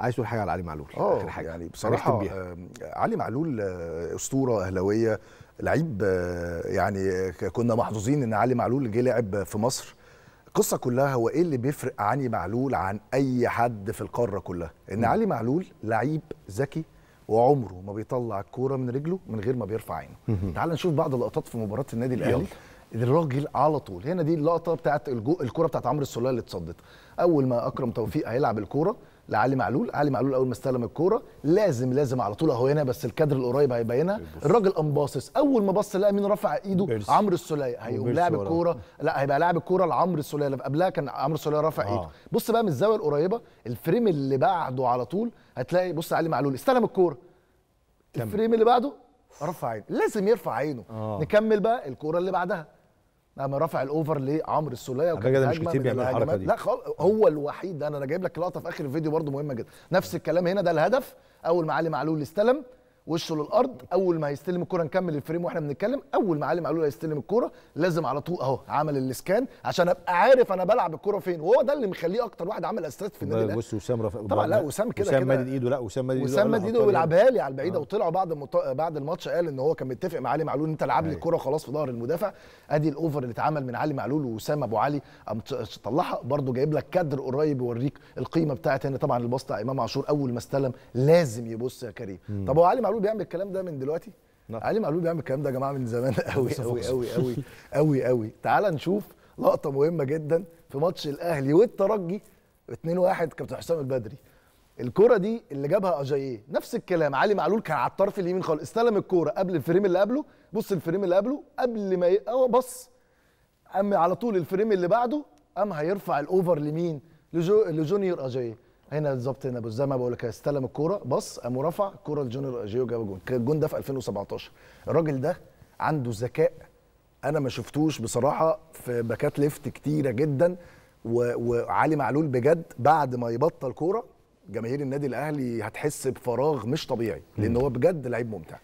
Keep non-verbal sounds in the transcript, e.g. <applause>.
عايز تقول حاجه على علي معلول اه حاجه يعني بصراحه آه علي معلول آه، اسطوره اهلاويه لعيب آه، يعني كنا محظوظين ان علي معلول جه لعب في مصر القصه كلها هو ايه اللي بيفرق علي معلول عن اي حد في القاره كلها ان م. علي معلول لعيب ذكي وعمره ما بيطلع الكوره من رجله من غير ما بيرفع عينه تعال نشوف بعض اللقطات في مباراه النادي الاهلي الراجل على طول هنا دي اللقطه بتاعت الكوره بتاعت عمرو السوليه اللي اتصدت اول ما اكرم توفيق هيلعب الكوره لعلي معلول علي معلول اول ما استلم الكوره لازم لازم على طول اهو هنا بس الكادر القريب هيبينها الراجل قام باصص اول ما بص لقى مين رفع ايده عمرو السوليه هيقوم لاعب الكوره لا هيبقى لاعب الكوره لعمرو السوليه اللي قبلها كان عمرو السوليه رافع آه. ايده بص بقى من الزاويه القريبه الفريم اللي بعده على طول هتلاقي بص علي معلول استلم الكوره الفريم اللي بعده رفع عينه لازم يرفع عينه آه. نكمل بقى الكوره اللي بعدها قام رافع الاوفر لعمرو السوليه وكان ده مش كتير بيعمل الحركه دي لا خالص هو الوحيد ده انا جايب لك لقطه في اخر الفيديو برده مهمه جدا نفس الكلام هنا ده الهدف اول ما علي معلول استلم وشه للارض اول ما هيستلم الكوره نكمل الفريم واحنا بنتكلم اول ما علي معلول هيستلم الكوره لازم على طول اهو عمل الاسكان عشان ابقى عارف انا بلعب الكوره فين وهو ده اللي مخليه اكتر واحد عمل اسيست في النادي بص وسام رف... طبعا لا وسام كده وسام مد ايده لا وسام مد ايده وسام مد ايده ويلعبها لي على البعيده آه. وطلعوا بعد المط... بعد الماتش قال ان هو كان متفق مع علي معلول انت العب لي الكوره أيوه. خلاص في ظهر المدافع ادي الاوفر اللي اتعمل من علي معلول وسام ابو علي طلعها برده جايب لك كادر قريب يوريك القيمه بتاعت هنا طبعا البسطه امام عاشور اول ما استلم لازم يبص يا كريم طب هو علي معلول بيعمل الكلام ده من دلوقتي نعم. علي معلول بيعمل الكلام ده يا جماعه من زمان قوي <laughs> قوي قوي قوي قوي قوي تعال نشوف لقطه مهمه جدا في ماتش الاهلي والترجي 2-1 كابتن حسام البدري الكره دي اللي جابها اجاييه نفس الكلام علي معلول كان على الطرف اليمين خالص استلم الكوره قبل الفريم اللي قبله بص الفريم اللي قبله قبل ما هو بص قام على طول الفريم اللي بعده قام هيرفع الاوفر لمين لجو... لجونيور اجاييه هنا بالظبط هنا زي ما بقول لك استلم الكوره بص قام رفع الكوره لجونيور جيو جاب جون كان الجون ده في 2017 الراجل ده عنده ذكاء انا ما شفتوش بصراحه في باكات ليفت كتيره جدا وعلي معلول بجد بعد ما يبطل كوره جماهير النادي الاهلي هتحس بفراغ مش طبيعي لان هو بجد لعيب ممتع